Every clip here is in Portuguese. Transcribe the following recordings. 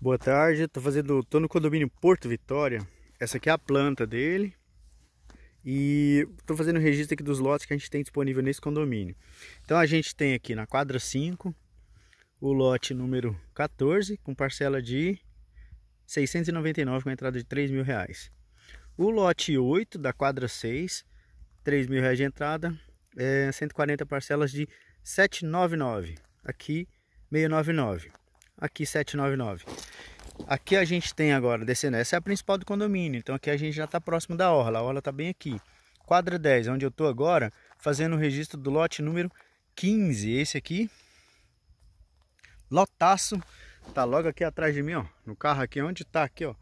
Boa tarde, tô fazendo, tô no condomínio Porto Vitória. Essa aqui é a planta dele. E tô fazendo o registro aqui dos lotes que a gente tem disponível nesse condomínio. Então a gente tem aqui na quadra 5 o lote número 14 com parcela de 699 com entrada de 3 mil reais. O lote 8 da quadra 6, 3 mil reais de entrada, é 140 parcelas de 799 aqui 699 aqui 799. Aqui a gente tem agora, descendo, essa é a principal do condomínio, então aqui a gente já está próximo da orla, a orla está bem aqui. Quadra 10, onde eu estou agora, fazendo o registro do lote número 15, esse aqui. Lotaço, tá logo aqui atrás de mim, ó, no carro aqui, onde está aqui, ó.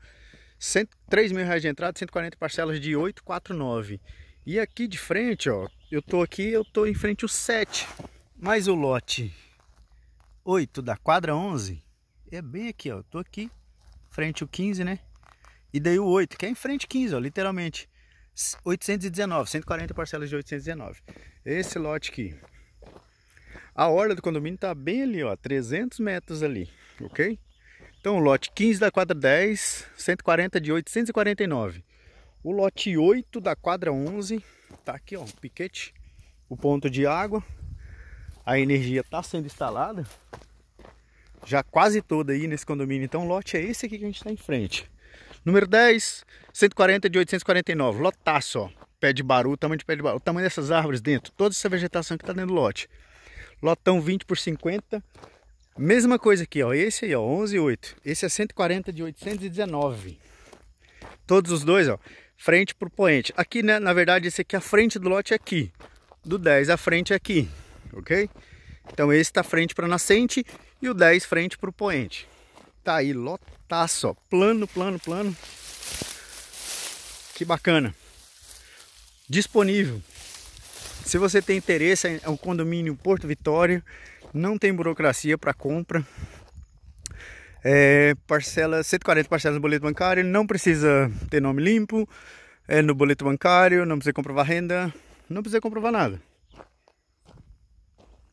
103 mil reais de entrada, 140 parcelas de 849. E aqui de frente, ó, eu tô aqui, eu tô em frente o 7, mais o lote 8 da quadra 11, é bem aqui, ó. tô aqui, frente o 15, né? E daí o 8, que é em frente 15, ó, literalmente. 819, 140 parcelas de 819. Esse lote aqui. A orla do condomínio tá bem ali, ó, 300 metros ali, ok? Então o lote 15 da quadra 10, 140 de 849. O lote 8 da quadra 11, tá aqui, ó, o piquete, o ponto de água. A energia tá sendo instalada já quase toda aí nesse condomínio. Então o lote é esse aqui que a gente está em frente. Número 10, 140 de 849, lotaço, ó. Pé de baru, tamanho de pé de baru, o tamanho dessas árvores dentro, toda essa vegetação que está dentro do lote. Lotão 20 por 50, mesma coisa aqui, ó, esse aí, ó, 11,8. Esse é 140 de 819. Todos os dois, ó, frente pro poente. Aqui, né, na verdade, esse aqui, a frente do lote é aqui. Do 10, a frente é aqui, ok? Então esse está frente para nascente e o 10 frente para o poente. Tá aí, lotaço, ó. plano, plano, plano. Que bacana. Disponível. Se você tem interesse, é o condomínio Porto Vitória. Não tem burocracia para compra. É, parcela, 140 parcelas no boleto bancário. Não precisa ter nome limpo. É no boleto bancário, não precisa comprovar renda. Não precisa comprovar nada.